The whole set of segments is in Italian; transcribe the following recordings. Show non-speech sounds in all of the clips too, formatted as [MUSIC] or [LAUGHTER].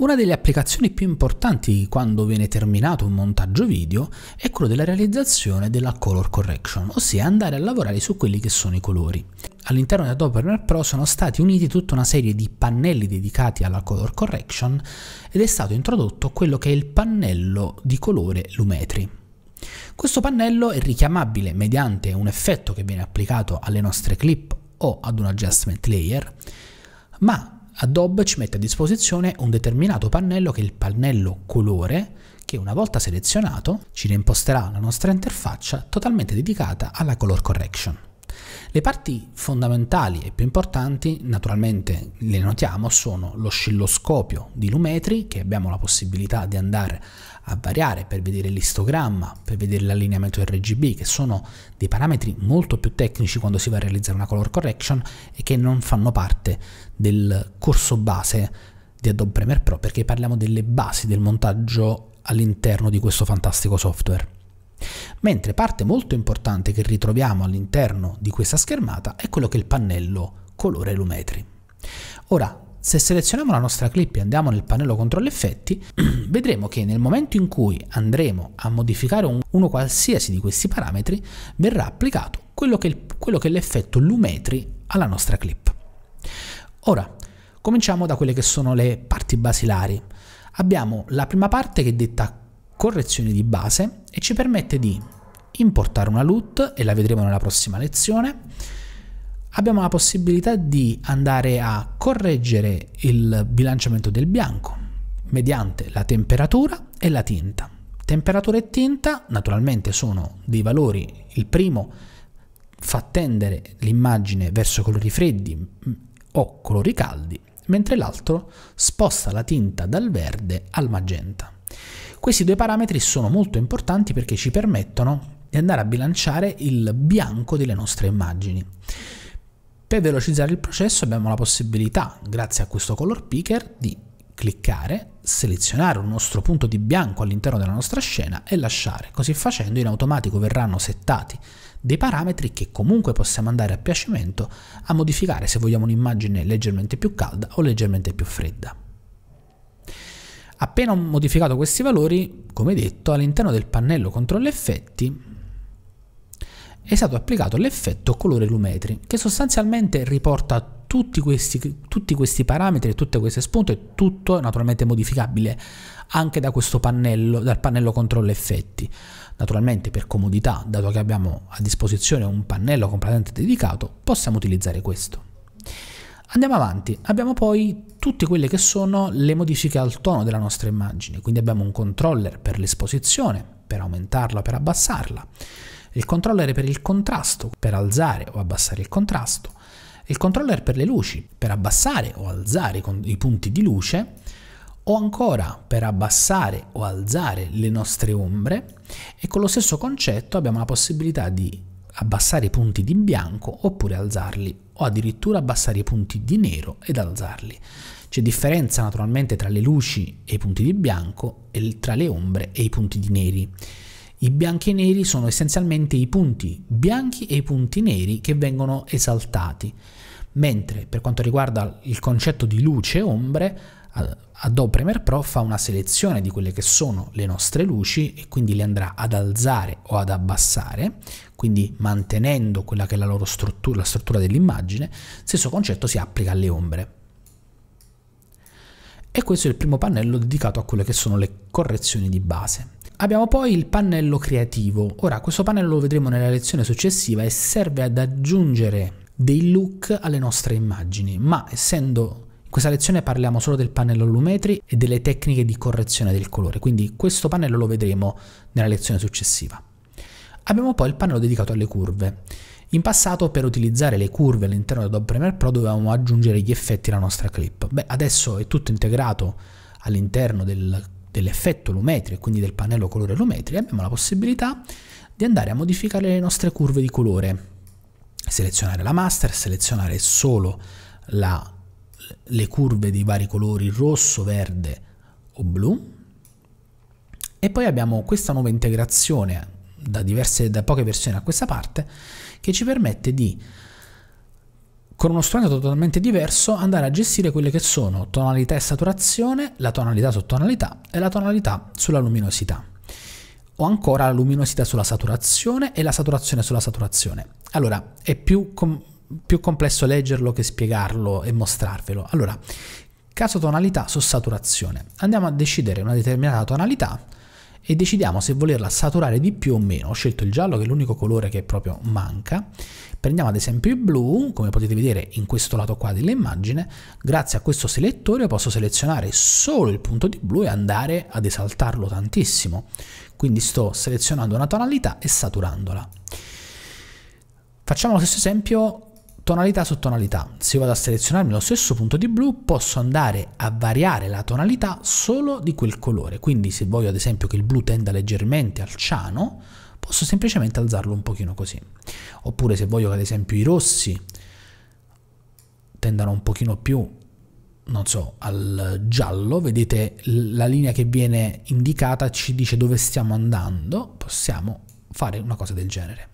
Una delle applicazioni più importanti quando viene terminato un montaggio video è quella della realizzazione della color correction, ossia andare a lavorare su quelli che sono i colori. All'interno di Adobe Premiere Pro sono stati uniti tutta una serie di pannelli dedicati alla color correction ed è stato introdotto quello che è il pannello di colore Lumetri. Questo pannello è richiamabile mediante un effetto che viene applicato alle nostre clip o ad un adjustment layer, ma Adobe ci mette a disposizione un determinato pannello che è il pannello colore che una volta selezionato ci reimposterà la nostra interfaccia totalmente dedicata alla color correction. Le parti fondamentali e più importanti, naturalmente le notiamo, sono l'oscilloscopio di lumetri, che abbiamo la possibilità di andare a variare per vedere l'istogramma, per vedere l'allineamento RGB, che sono dei parametri molto più tecnici quando si va a realizzare una color correction e che non fanno parte del corso base di Adobe Premiere Pro, perché parliamo delle basi del montaggio all'interno di questo fantastico software. Mentre parte molto importante che ritroviamo all'interno di questa schermata è quello che è il pannello colore lumetri. Ora, se selezioniamo la nostra clip e andiamo nel pannello controllo effetti, [CLEARS THROAT] vedremo che nel momento in cui andremo a modificare un, uno qualsiasi di questi parametri, verrà applicato quello che, quello che è l'effetto lumetri alla nostra clip. Ora, cominciamo da quelle che sono le parti basilari. Abbiamo la prima parte che è detta correzioni di base e ci permette di importare una LUT e la vedremo nella prossima lezione. Abbiamo la possibilità di andare a correggere il bilanciamento del bianco mediante la temperatura e la tinta. Temperatura e tinta naturalmente sono dei valori, il primo fa tendere l'immagine verso colori freddi mm, o colori caldi, mentre l'altro sposta la tinta dal verde al magenta. Questi due parametri sono molto importanti perché ci permettono di andare a bilanciare il bianco delle nostre immagini. Per velocizzare il processo abbiamo la possibilità, grazie a questo color picker, di cliccare, selezionare un nostro punto di bianco all'interno della nostra scena e lasciare. Così facendo in automatico verranno settati dei parametri che comunque possiamo andare a piacimento a modificare se vogliamo un'immagine leggermente più calda o leggermente più fredda. Appena ho modificato questi valori, come detto, all'interno del pannello controllo effetti è stato applicato l'effetto colore lumetri, che sostanzialmente riporta tutti questi, tutti questi parametri, tutte queste spunte, tutto naturalmente modificabile anche da questo pannello, dal pannello controllo effetti. Naturalmente per comodità, dato che abbiamo a disposizione un pannello completamente dedicato, possiamo utilizzare questo. Andiamo avanti, abbiamo poi tutte quelle che sono le modifiche al tono della nostra immagine, quindi abbiamo un controller per l'esposizione, per aumentarla o per abbassarla, il controller per il contrasto, per alzare o abbassare il contrasto, il controller per le luci, per abbassare o alzare i punti di luce, o ancora per abbassare o alzare le nostre ombre e con lo stesso concetto abbiamo la possibilità di abbassare i punti di bianco oppure alzarli o addirittura abbassare i punti di nero ed alzarli. C'è differenza naturalmente tra le luci e i punti di bianco e tra le ombre e i punti di neri. I bianchi e neri sono essenzialmente i punti bianchi e i punti neri che vengono esaltati, mentre per quanto riguarda il concetto di luce e ombre eh, Adobe Premiere Pro fa una selezione di quelle che sono le nostre luci e quindi le andrà ad alzare o ad abbassare, quindi mantenendo quella che è la loro struttura, la struttura dell'immagine, stesso concetto si applica alle ombre. E questo è il primo pannello dedicato a quelle che sono le correzioni di base. Abbiamo poi il pannello creativo. Ora, questo pannello lo vedremo nella lezione successiva e serve ad aggiungere dei look alle nostre immagini, ma essendo in questa lezione parliamo solo del pannello lumetri e delle tecniche di correzione del colore, quindi questo pannello lo vedremo nella lezione successiva. Abbiamo poi il pannello dedicato alle curve. In passato per utilizzare le curve all'interno di Adobe Premiere Pro dovevamo aggiungere gli effetti alla nostra clip. Beh, adesso è tutto integrato all'interno del, dell'effetto lumetri e quindi del pannello colore lumetri e abbiamo la possibilità di andare a modificare le nostre curve di colore selezionare la master, selezionare solo la le curve di vari colori rosso, verde o blu e poi abbiamo questa nuova integrazione da, diverse, da poche versioni a questa parte che ci permette di con uno strumento totalmente diverso andare a gestire quelle che sono tonalità e saturazione, la tonalità su tonalità e la tonalità sulla luminosità. O ancora la luminosità sulla saturazione e la saturazione sulla saturazione. Allora, è più... Com- più complesso leggerlo che spiegarlo e mostrarvelo. Allora, caso tonalità su saturazione. Andiamo a decidere una determinata tonalità e decidiamo se volerla saturare di più o meno. Ho scelto il giallo che è l'unico colore che proprio manca. Prendiamo ad esempio il blu, come potete vedere in questo lato qua dell'immagine, grazie a questo selettore posso selezionare solo il punto di blu e andare ad esaltarlo tantissimo. Quindi sto selezionando una tonalità e saturandola. Facciamo lo stesso esempio tonalità su tonalità. Se vado a selezionarmi lo stesso punto di blu posso andare a variare la tonalità solo di quel colore, quindi se voglio ad esempio che il blu tenda leggermente al ciano posso semplicemente alzarlo un pochino così. Oppure se voglio che ad esempio i rossi tendano un pochino più non so, al giallo, vedete la linea che viene indicata ci dice dove stiamo andando, possiamo fare una cosa del genere.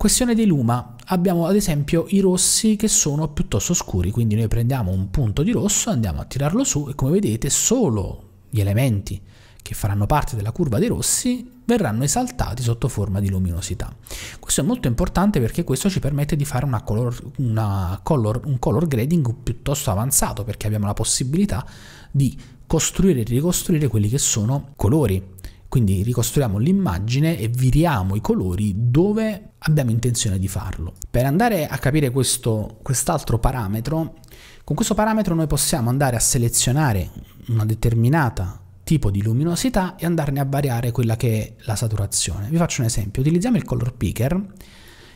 Questione di luma, abbiamo ad esempio i rossi che sono piuttosto scuri, quindi noi prendiamo un punto di rosso, andiamo a tirarlo su e come vedete solo gli elementi che faranno parte della curva dei rossi verranno esaltati sotto forma di luminosità. Questo è molto importante perché questo ci permette di fare una color, una color, un color grading piuttosto avanzato perché abbiamo la possibilità di costruire e ricostruire quelli che sono colori quindi ricostruiamo l'immagine e viriamo i colori dove abbiamo intenzione di farlo. Per andare a capire questo, quest'altro parametro, con questo parametro noi possiamo andare a selezionare una determinata tipo di luminosità e andarne a variare quella che è la saturazione. Vi faccio un esempio, utilizziamo il color picker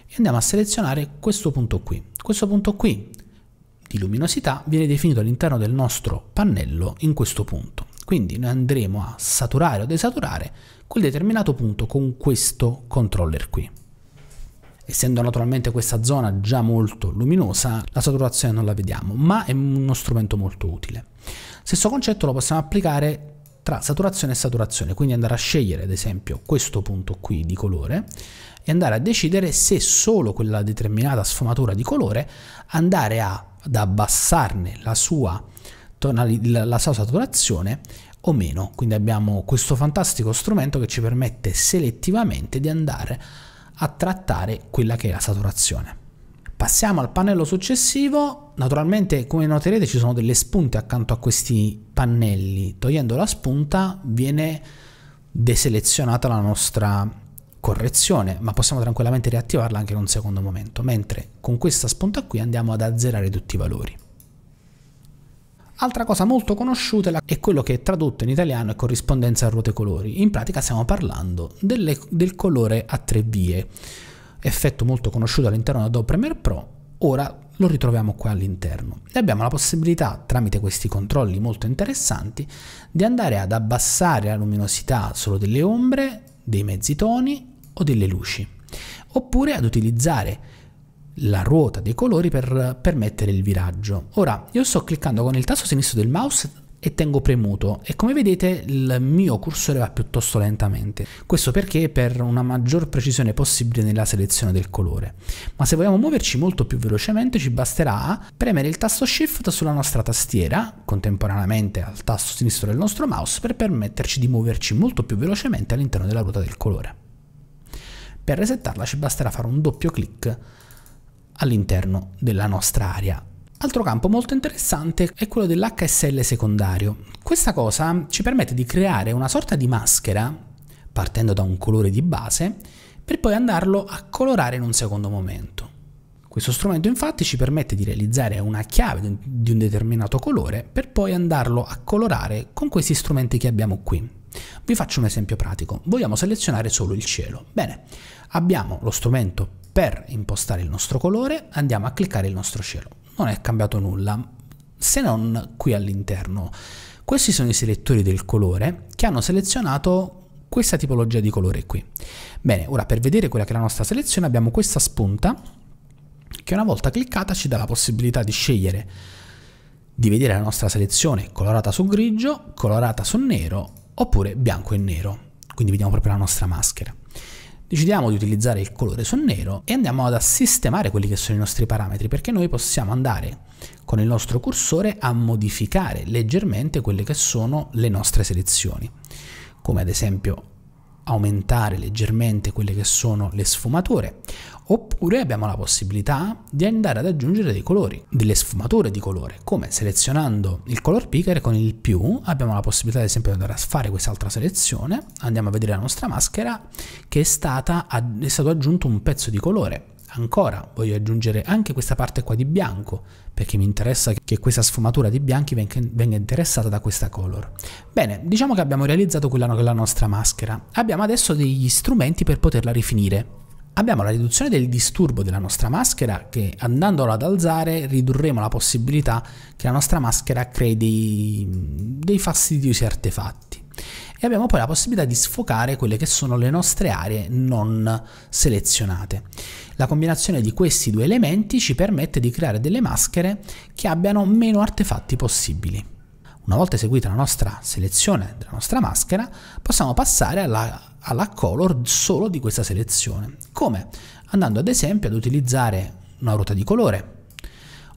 e andiamo a selezionare questo punto qui. Questo punto qui di luminosità viene definito all'interno del nostro pannello in questo punto. Quindi noi andremo a saturare o desaturare quel determinato punto con questo controller qui. Essendo naturalmente questa zona già molto luminosa, la saturazione non la vediamo, ma è uno strumento molto utile. Stesso concetto lo possiamo applicare tra saturazione e saturazione, quindi andare a scegliere ad esempio questo punto qui di colore e andare a decidere se solo quella determinata sfumatura di colore andare a, ad abbassarne la sua la, la sua saturazione o meno. Quindi abbiamo questo fantastico strumento che ci permette selettivamente di andare a trattare quella che è la saturazione. Passiamo al pannello successivo, naturalmente come noterete ci sono delle spunte accanto a questi pannelli, togliendo la spunta viene deselezionata la nostra correzione, ma possiamo tranquillamente riattivarla anche in un secondo momento, mentre con questa spunta qui andiamo ad azzerare tutti i valori. Altra cosa molto conosciuta è quello che è tradotto in italiano è corrispondenza a ruote colori. In pratica stiamo parlando delle, del colore a tre vie, effetto molto conosciuto all'interno da Adobe Premiere Pro, ora lo ritroviamo qua all'interno e abbiamo la possibilità tramite questi controlli molto interessanti di andare ad abbassare la luminosità solo delle ombre, dei mezzi toni o delle luci oppure ad utilizzare la ruota dei colori per permettere il viraggio. Ora, io sto cliccando con il tasto sinistro del mouse e tengo premuto e come vedete il mio cursore va piuttosto lentamente. Questo perché per una maggior precisione possibile nella selezione del colore. Ma se vogliamo muoverci molto più velocemente ci basterà premere il tasto shift sulla nostra tastiera contemporaneamente al tasto sinistro del nostro mouse per permetterci di muoverci molto più velocemente all'interno della ruota del colore. Per resettarla ci basterà fare un doppio clic all'interno della nostra area. Altro campo molto interessante è quello dell'HSL secondario. Questa cosa ci permette di creare una sorta di maschera, partendo da un colore di base, per poi andarlo a colorare in un secondo momento. Questo strumento infatti ci permette di realizzare una chiave di un determinato colore per poi andarlo a colorare con questi strumenti che abbiamo qui. Vi faccio un esempio pratico. Vogliamo selezionare solo il cielo. Bene, abbiamo lo strumento per impostare il nostro colore andiamo a cliccare il nostro cielo. Non è cambiato nulla, se non qui all'interno. Questi sono i selettori del colore che hanno selezionato questa tipologia di colore qui. Bene, ora per vedere quella che è la nostra selezione abbiamo questa spunta che una volta cliccata ci dà la possibilità di scegliere di vedere la nostra selezione colorata su grigio, colorata su nero oppure bianco e nero. Quindi vediamo proprio la nostra maschera decidiamo di utilizzare il colore su nero e andiamo ad sistemare quelli che sono i nostri parametri perché noi possiamo andare con il nostro cursore a modificare leggermente quelle che sono le nostre selezioni come ad esempio aumentare leggermente quelle che sono le sfumature, oppure abbiamo la possibilità di andare ad aggiungere dei colori, delle sfumature di colore, come selezionando il color picker con il più, abbiamo la possibilità ad esempio di andare a fare quest'altra selezione, andiamo a vedere la nostra maschera che è, stata, è stato aggiunto un pezzo di colore Ancora voglio aggiungere anche questa parte qua di bianco, perché mi interessa che questa sfumatura di bianchi venga interessata da questa color. Bene, diciamo che abbiamo realizzato quella che è la nostra maschera. Abbiamo adesso degli strumenti per poterla rifinire. Abbiamo la riduzione del disturbo della nostra maschera che andandola ad alzare ridurremo la possibilità che la nostra maschera crei dei, dei fastidiosi artefatti e abbiamo poi la possibilità di sfocare quelle che sono le nostre aree non selezionate. La combinazione di questi due elementi ci permette di creare delle maschere che abbiano meno artefatti possibili. Una volta eseguita la nostra selezione della nostra maschera, possiamo passare alla, alla color solo di questa selezione. Come? Andando ad esempio ad utilizzare una ruota di colore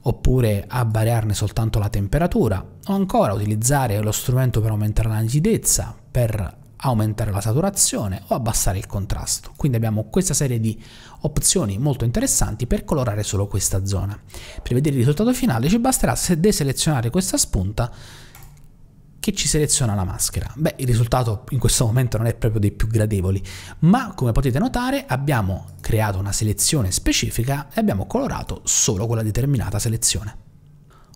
oppure a variarne soltanto la temperatura, o ancora utilizzare lo strumento per aumentare la nitidezza, per aumentare la saturazione o abbassare il contrasto. Quindi abbiamo questa serie di opzioni molto interessanti per colorare solo questa zona. Per vedere il risultato finale ci basterà deselezionare questa spunta che ci seleziona la maschera. Beh, il risultato in questo momento non è proprio dei più gradevoli, ma come potete notare abbiamo creato una selezione specifica e abbiamo colorato solo quella determinata selezione.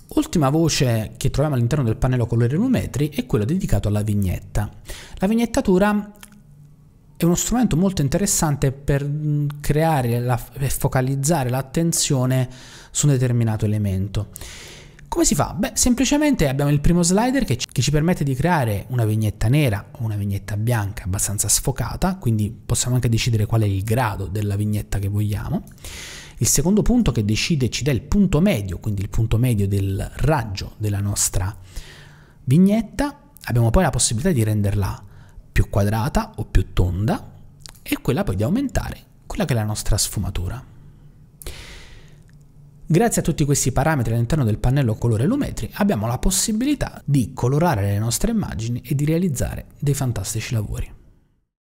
Ultima voce che troviamo all'interno del pannello colorimetri è quella dedicata alla vignetta. La vignettatura è uno strumento molto interessante per mm, creare e focalizzare l'attenzione su un determinato elemento. Come si fa? Beh, semplicemente abbiamo il primo slider che ci, che ci permette di creare una vignetta nera o una vignetta bianca abbastanza sfocata, quindi possiamo anche decidere qual è il grado della vignetta che vogliamo. Il secondo punto che decide ci dà il punto medio, quindi il punto medio del raggio della nostra vignetta. Abbiamo poi la possibilità di renderla più quadrata o più tonda e quella poi di aumentare quella che è la nostra sfumatura. Grazie a tutti questi parametri all'interno del pannello colore lumetri abbiamo la possibilità di colorare le nostre immagini e di realizzare dei fantastici lavori.